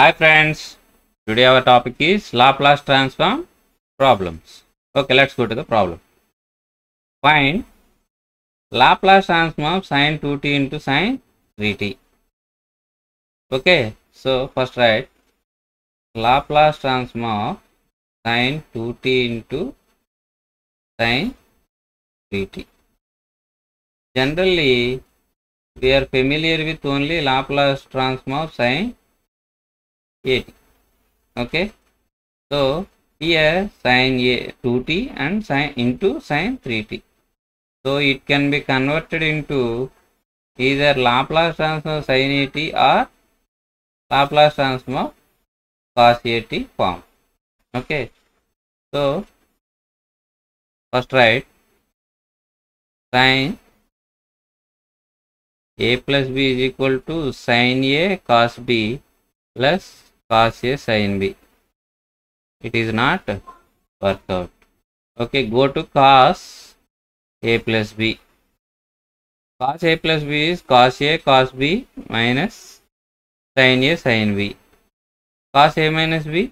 Hi friends, today our topic is Laplace transform problems. Okay, let's go to the problem. Find Laplace transform of sine 2t into sine 3t. Okay, so first write Laplace transform of sine 2t into sine 3t. Generally, we are familiar with only Laplace transform of sine at okay so here sin a 2t and sin into sin 3t so it can be converted into either Laplace transform sin at or Laplace transform of cos at form. Okay. So first write sin a plus b is equal to sin a cos b plus cos A sin B. It is not work out. Okay, go to cos A plus B. Cos A plus B is cos A cos B minus sin A sin B. Cos A minus B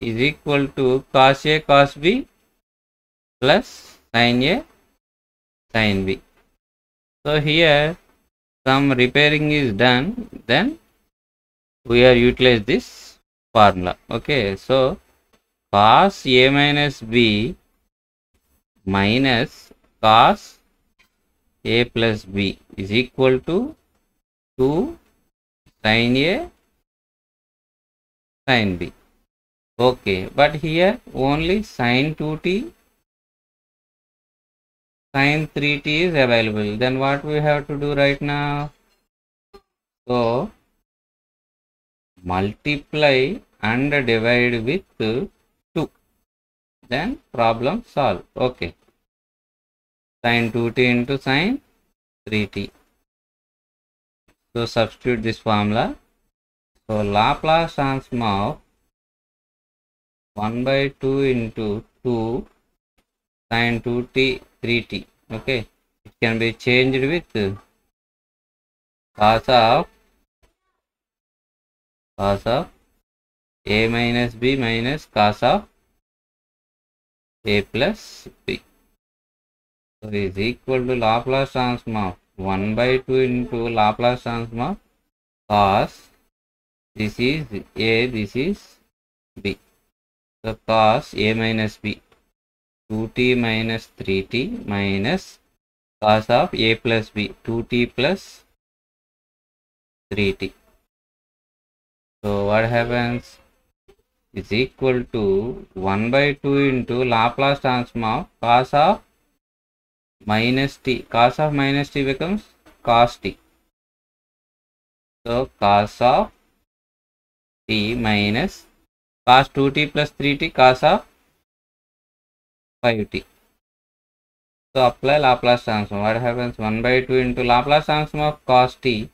is equal to cos A cos B plus sin A sin B. So here some repairing is done then we are utilize this formula okay so cos a minus b minus cos a plus b is equal to 2 sin a sin b okay but here only sin 2t sin 3t is available then what we have to do right now so multiply and divide with 2 then problem solved okay sin 2t into sin 3t so substitute this formula so Laplace transform of 1 by 2 into 2 sin 2t 3t okay it can be changed with cos of cos of a minus b minus cos of a plus b. So is equal to Laplace transform of 1 by 2 into Laplace transform of cos this is a this is b. So cos a minus b 2t minus 3t minus cos of a plus b 2t plus 3t. So what happens is equal to 1 by 2 into Laplace transform of cos of minus t. Cos of minus t becomes cos t. So cos of t minus cos 2t plus 3t cos of 5t. So apply Laplace transform. What happens? 1 by 2 into Laplace transform of cos t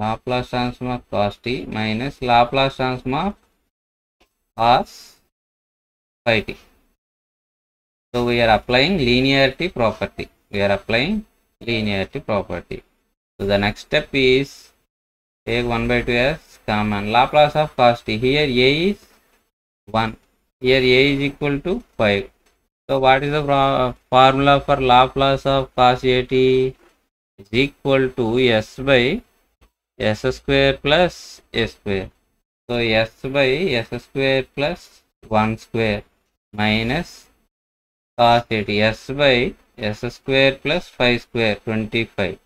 Laplace transform of cos property we one two s common s square plus a square. So s by s square plus 1 square minus cos 80 s by s square plus 5 square 25.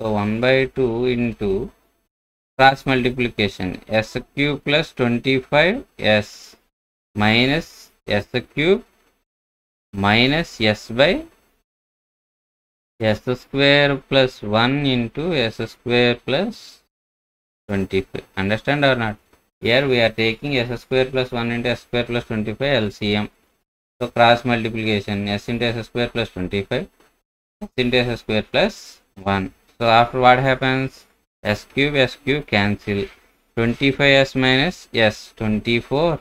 So 1 by 2 into cross multiplication s cube plus 25 s minus s cube minus s by s square plus 1 into s square plus 25 understand or not here we are taking s square plus 1 into s square plus 25 lcm so cross multiplication s into s square plus 25 s into s square plus 1 so after what happens s cube s cube cancel 25s minus s 24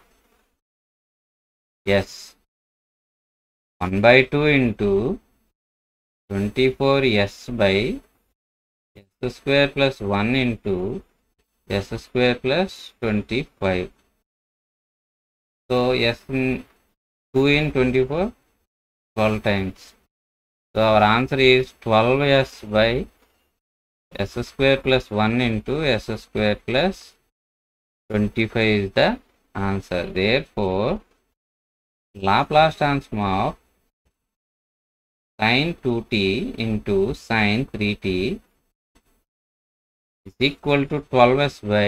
yes 1 by 2 into 24s by s square plus 1 into s square plus 25. So s in 2 in 24 12 times. So our answer is 12s by s square plus 1 into s square plus 25 is the answer. Therefore, Laplace transform of Sine 2t into sine 3t is equal to 12s by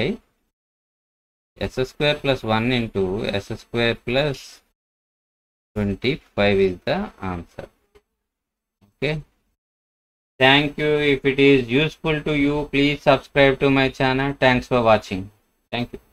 s square plus 1 into s square plus 25 is the answer. Okay. Thank you. If it is useful to you, please subscribe to my channel. Thanks for watching. Thank you.